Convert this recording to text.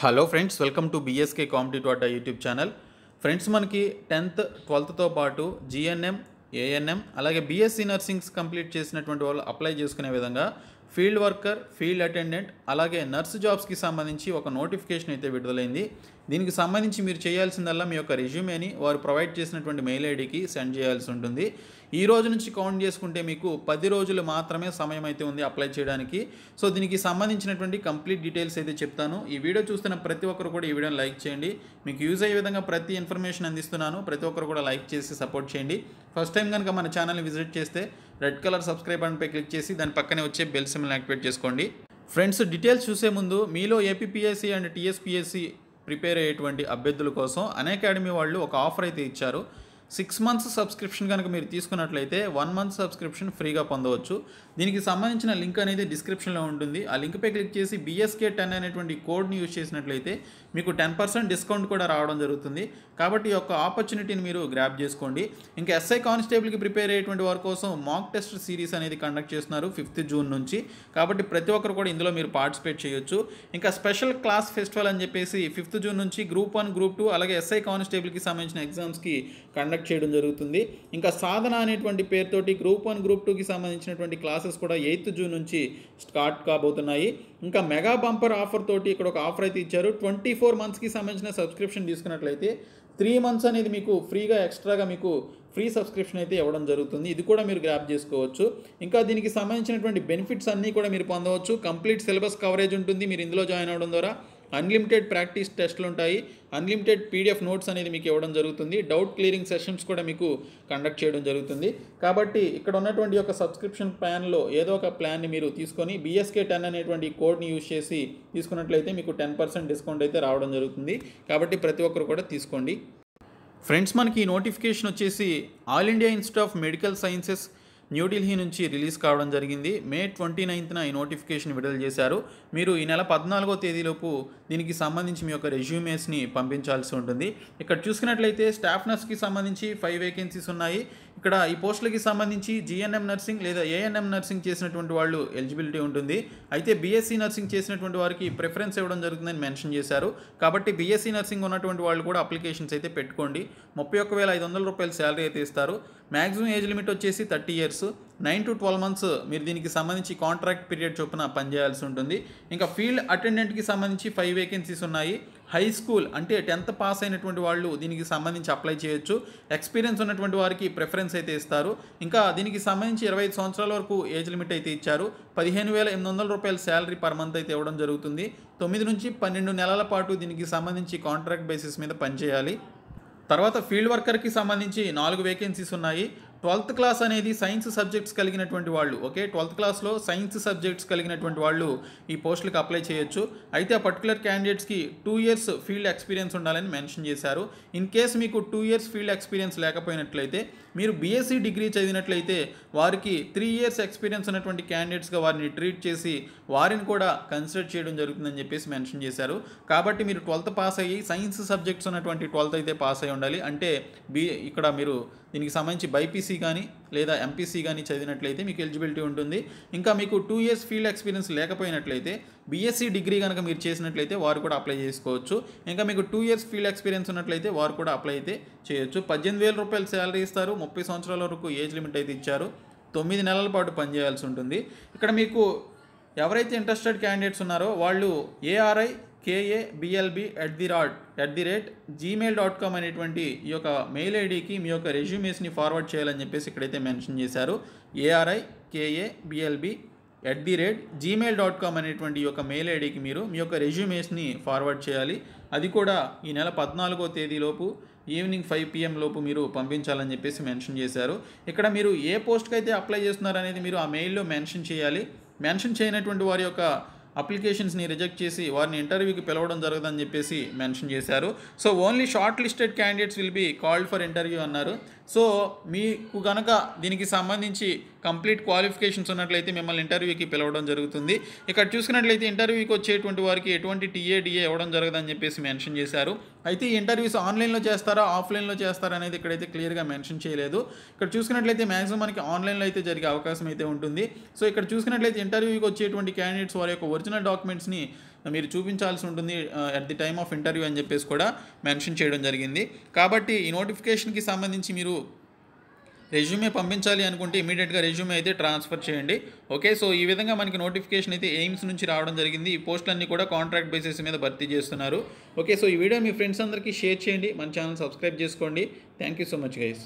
hello friends welcome to BSK competitive Adda YouTube channel friends మనకి tenth ట్వెల్త్తో పాటు GNM ANM అలాగే బీఎస్సీ నర్సింగ్స్ కంప్లీట్ చేసినటువంటి వాళ్ళు అప్లై చేసుకునే విధంగా ఫీల్డ్ వర్కర్ ఫీల్డ్ అటెండెంట్ అలాగే నర్స్ జాబ్స్కి సంబంధించి ఒక నోటిఫికేషన్ అయితే విడుదలైంది దీనికి సంబంధించి మీరు చేయాల్సిందల్లా మీ యొక్క రెజ్యూమేని వారు ప్రొవైడ్ చేసినటువంటి మెయిల్ ఐడికి సెండ్ చేయాల్సి ఉంటుంది ఈ రోజు నుంచి కౌంట్ చేసుకుంటే మీకు పది రోజులు మాత్రమే సమయం అయితే ఉంది అప్లై చేయడానికి సో దీనికి సంబంధించినటువంటి కంప్లీట్ డీటెయిల్స్ అయితే చెప్తాను ఈ వీడియో చూస్తున్న ప్రతి ఒక్కరు కూడా ఈ వీడియోని లైక్ చేయండి మీకు యూజ్ అయ్యే విధంగా ప్రతి ఇన్ఫర్మేషన్ అందిస్తున్నాను ప్రతి ఒక్కరు కూడా లైక్ చేసి సపోర్ట్ చేయండి ఫస్ట్ టైం కనుక మన ఛానల్ని విజిట్ చేస్తే రెడ్ కలర్ సబ్స్క్రైబ్ బటన్పై క్లిక్ చేసి దాని పక్కనే వచ్చే బెల్ సిమ్ని యాక్టివేట్ చేసుకోండి ఫ్రెండ్స్ డీటెయిల్స్ చూసే ముందు మీలో ఏపీపీఎస్సీ అండ్ టీఎస్పీఎస్సీ ప్రిపేర్ అయ్యేటువంటి అభ్యర్థుల కోసం అకాడమీ వాళ్ళు ఒక ఆఫర్ అయితే ఇచ్చారు సిక్స్ మంత్స్ సబ్స్క్రిప్షన్ కనుక మీరు తీసుకున్నట్లయితే వన్ మంత్ సబ్స్క్రిప్షన్ ఫ్రీగా పొందవచ్చు దీనికి సంబంధించిన లింక్ అనేది డిస్క్రిప్షన్లో ఉంటుంది ఆ లింక్పై క్లిక్ చేసి బిఎస్కే టెన్ అనేటువంటి కోడ్ని యూజ్ చేసినట్లయితే మీకు టెన్ పర్సెంట్ డిస్కౌంట్ కూడా రావడం జరుగుతుంది కాబట్టి ఈ యొక్క ఆపర్చునిటీని మీరు గ్రాప్ చేసుకోండి ఇంకా ఎస్ఐ కానిస్టేబుల్కి ప్రిపేర్ అయ్యేటువంటి వారి కోసం మాక్ టెస్ట్ సిరీస్ అనేది కండక్ట్ చేస్తున్నారు ఫిఫ్త్ జూన్ నుంచి కాబట్టి ప్రతి ఒక్కరు కూడా ఇందులో మీరు పార్టిసిపేట్ చేయొచ్చు ఇంకా స్పెషల్ క్లాస్ ఫెస్టివల్ అని చెప్పేసి ఫిఫ్త్ జూన్ నుంచి గ్రూప్ వన్ గ్రూప్ టూ అలాగే ఎస్ఐ కానిస్టేబుల్కి సంబంధించిన ఎగ్జామ్స్కి కండక్ట్ కండక్ట్ చేయడం జరుగుతుంది ఇంకా సాధన అనేటువంటి పేరుతోటి గ్రూప్ వన్ గ్రూప్ టూకి సంబంధించినటువంటి క్లాసెస్ కూడా ఎయిత్ జూన్ నుంచి స్టార్ట్ కాబోతున్నాయి ఇంకా మెగా బంపర్ ఆఫర్ తోటి ఇక్కడ ఒక ఆఫర్ అయితే ఇచ్చారు ట్వంటీ ఫోర్ మంత్స్కి సంబంధించిన సబ్స్క్రిప్షన్ తీసుకున్నట్లయితే త్రీ మంత్స్ అనేది మీకు ఫ్రీగా ఎక్స్ట్రాగా మీకు ఫ్రీ సబ్స్క్రిప్షన్ అయితే ఇవ్వడం జరుగుతుంది ఇది కూడా మీరు గ్రాప్ చేసుకోవచ్చు ఇంకా దీనికి సంబంధించినటువంటి బెనిఫిట్స్ అన్నీ కూడా మీరు పొందవచ్చు కంప్లీట్ సిలబస్ కవరేజ్ ఉంటుంది మీరు ఇందులో జాయిన్ అవ్వడం ద్వారా అన్లిమిటెడ్ ప్రాక్టీస్ టెస్ట్లు ఉంటాయి అన్లిమిటెడ్ పీడిఎఫ్ నోట్స్ అనేది మీకు ఇవ్వడం జరుగుతుంది డౌట్ క్లియరింగ్ సెషన్స్ కూడా మీకు కండక్ట్ చేయడం జరుగుతుంది కాబట్టి ఇక్కడ ఉన్నటువంటి యొక్క సబ్స్క్రిప్షన్ ప్లాన్లో ఏదో ఒక ప్లాన్ని మీరు తీసుకొని బీఎస్కే టెన్ అనేటువంటి కోడ్ని యూజ్ చేసి తీసుకున్నట్లయితే మీకు టెన్ పర్సెంట్ డిస్కౌంట్ అయితే రావడం జరుగుతుంది కాబట్టి ప్రతి ఒక్కరు కూడా తీసుకోండి ఫ్రెండ్స్ మనకి నోటిఫికేషన్ వచ్చేసి all India Institute of Medical Sciences New Delhi నుంచి రిలీజ్ కావడం జరిగింది మే ట్వంటీ నైన్త్న ఈ నోటిఫికేషన్ విడుదల చేశారు మీరు ఈ నెల పద్నాలుగో తేదీలోపు దీనికి సంబంధించి మీ యొక్క రెజ్యూమేస్ని పంపించాల్సి ఉంటుంది ఇక్కడ చూసుకున్నట్లయితే స్టాఫ్ నర్స్కి సంబంధించి ఫైవ్ వేకెన్సీస్ ఉన్నాయి ఇక్కడ ఈ పోస్టులకి సంబంధించి జిఎన్ఎం నర్సింగ్ లేదా ఏఎన్ఎం నర్సింగ్ చేసినటువంటి వాళ్ళు ఎలిజిబిలిటీ ఉంటుంది అయితే బీఎస్సీ నర్సింగ్ చేసినటువంటి వారికి ప్రిఫరెన్స్ ఇవ్వడం జరుగుతుందని మెన్షన్ చేశారు కాబట్టి బీఎస్సీ నర్సింగ్ ఉన్నటువంటి వాళ్ళు కూడా అప్లికేషన్స్ అయితే పెట్టుకోండి ముప్పై ఒక్క వేల ఐదు వందల రూపాయలు శాలరీ అయితే ఇస్తారు మ్యాక్సిమం ఏజ్ లిమిట్ వచ్చేసి thirty years nine to twelve months మీరు దీనికి సంబంధించి కాంట్రాక్ట్ పీరియడ్ చొప్పున పనిచేయాల్సి ఉంటుంది ఇంకా ఫీల్డ్ అటెండెంట్కి సంబంధించి ఫైవ్ వేకెన్సీస్ ఉన్నాయి హై స్కూల్ అంటే టెన్త్ పాస్ అయినటువంటి వాళ్ళు దీనికి సంబంధించి అప్లై చేయొచ్చు ఎక్స్పీరియన్స్ ఉన్నటువంటి వారికి ప్రిఫరెన్స్ అయితే ఇస్తారు ఇంకా దీనికి సంబంధించి ఇరవై ఐదు సంవత్సరాల వరకు ఏజ్ లిమిట్ అయితే ఇచ్చారు పదిహేను వేల ఎనిమిది వందల రూపాయల శాలరీ పర్ మంత్ అయితే ఇవ్వడం జరుగుతుంది తొమ్మిది నుంచి పన్నెండు నెలల పాటు దీనికి సంబంధించి కాంట్రాక్ట్ బేసిస్ మీద పనిచేయాలి తర్వాత ఫీల్డ్ వర్కర్కి సంబంధించి నాలుగు వేకెన్సీస్ ఉన్నాయి ట్వెల్త్ క్లాస్ అనేది సైన్స్ సబ్జెక్ట్స్ కలిగినటువంటి వాళ్ళు ఓకే ట్వెల్త్ క్లాస్లో సైన్స్ సబ్జెక్ట్స్ కలిగినటువంటి వాళ్ళు ఈ పోస్టులకు అప్లై చేయొచ్చు అయితే ఆ పర్టికులర్ క్యాండిడేట్స్కి టూ ఇయర్స్ ఫీల్డ్ ఎక్స్పీరియన్స్ ఉండాలని మెన్షన్ చేశారు ఇన్ కేస్ మీకు టూ ఇయర్స్ ఫీల్డ్ ఎక్స్పీరియన్స్ లేకపోయినట్లయితే మీరు బీఎస్సీ e డిగ్రీ చదివినట్లయితే వారికి త్రీ ఇయర్స్ ఎక్స్పీరియన్స్ ఉన్నటువంటి క్యాండిడేట్స్గా వారిని ట్రీట్ చేసి వారిని కూడా కన్సిడర్ చేయడం జరుగుతుందని చెప్పేసి మెన్షన్ చేశారు కాబట్టి మీరు ట్వెల్త్ పాస్ అయ్యి సైన్స్ సబ్జెక్ట్స్ ఉన్నటువంటి ట్వెల్త్ అయితే పాస్ అయి ఉండాలి అంటే బి ఇక్కడ మీరు దీనికి సంబంధించి బైపీసీ ఎంపీసీ కానీ లేదా ఎంపీసీ కానీ చదివినట్లయితే మీకు ఎలిజిబిలిటీ ఉంటుంది ఇంకా మీకు టూ ఇయర్స్ ఫీల్డ్ ఎక్స్పీరియన్స్ లేకపోయినట్లయితే బీఎస్సీ డిగ్రీ కనుక మీరు చేసినట్లయితే వారు కూడా అప్లై చేసుకోవచ్చు ఇంకా మీకు టూ ఇయర్స్ ఫీల్డ్ ఎక్స్పీరియన్స్ ఉన్నట్లయితే వారు కూడా అప్లై అయితే చేయొచ్చు పద్దెనిమిది వేల రూపాయలు శాలరీ ఇస్తారు ముప్పై సంవత్సరాల వరకు ఏజ్ లిమిట్ అయితే ఇచ్చారు తొమ్మిది నెలల పాటు పనిచేయాల్సి ఉంటుంది ఇక్కడ మీకు ఎవరైతే ఇంట్రెస్టెడ్ క్యాండిడేట్స్ ఉన్నారో వాళ్ళు ARI KABLB at the rat at the rate Gmail dot com అనేటువంటి ఈ యొక్క మెయిల్ ఐడికి మీ యొక్క రెజ్యూమేస్ని ఫార్వర్డ్ చేయాలని చెప్పేసి ఇక్కడైతే మెన్షన్ చేశారు ARI KABLB at the rate Gmail dot com అనేటువంటి యొక్క మెయిల్ ఐడికి మీరు మీ యొక్క రెజ్యూమేస్ని ఫార్వర్డ్ చేయాలి అది కూడా ఈ నెల పద్నాలుగో తేదీలోపు ఈవినింగ్ ఫైవ్ పిఎం లోపు మీరు పంపించాలని చెప్పేసి మెన్షన్ చేశారు ఇక్కడ మీరు ఏ పోస్ట్కి అయితే అప్లై చేస్తున్నారనేది మీరు ఆ మెయిల్లో మెన్షన్ చేయాలి మెన్షన్ చేయనటువంటి వారి యొక్క అప్లికేషన్స్ని రిజెక్ట్ చేసి వారిని ఇంటర్వ్యూకి పిలవడం జరగదని చెప్పేసి మెన్షన్ చేశారు so only short listed candidates will be called for interview అన్నారు సో మీకు కనుక దీనికి సంబంధించి కంప్లీట్ క్వాలిఫికేషన్స్ ఉన్నట్లయితే మిమ్మల్ని ఇంటర్వ్యూకి పిలవడం జరుగుతుంది ఇక్కడ చూసుకున్నట్లయితే ఇంటర్వ్యూకి వచ్చేటువంటి వారికి ఎటువంటి టీఏడిఏ ఇవ్వడం జరగదని చెప్పేసి మెన్షన్ చేశారు అయితే ఈ ఇంటర్వ్యూస్ ఆన్లైన్లో చేస్తారా ఆఫ్లైన్లో చేస్తారా అనేది ఇక్కడైతే క్లియర్గా మెన్షన్ చేయలేదు ఇక్కడ చూసుకున్నట్లయితే మ్యాక్సిమం మనకి ఆన్లైన్లో అయితే జరిగే అవకాశం అయితే ఉంటుంది సో ఇక్కడ చూసుకున్నట్లయితే ఇంటర్వ్యూకి వచ్చేటువంటి క్యాండిడేట్స్ వారి యొక్క ఒరిజినల్ డాక్యుమెంట్స్ని మీరు చూపించాల్సి ఉంటుంది at the time of interview అని చెప్పేసి కూడా మెన్షన్ చేయడం జరిగింది కాబట్టి ఈ నోటిఫికేషన్కి సంబంధించి మీరు రెజ్యూమే పంపించాలి అనుకుంటే ఇమీడియట్గా రెజ్యూమే అయితే ట్రాన్స్ఫర్ చేయండి ఓకే సో ఈ విధంగా మనకి నోటిఫికేషన్ అయితే ఎయిమ్స్ నుంచి రావడం జరిగింది ఈ పోస్టులన్నీ కూడా కాంట్రాక్ట్ బేసిస్ మీద భర్తీ చేస్తున్నారు ఓకే సో ఈ వీడియో మీ ఫ్రెండ్స్ అందరికీ షేర్ చేయండి మన ఛానల్ సబ్స్క్రైబ్ చేసుకోండి thank you so much guys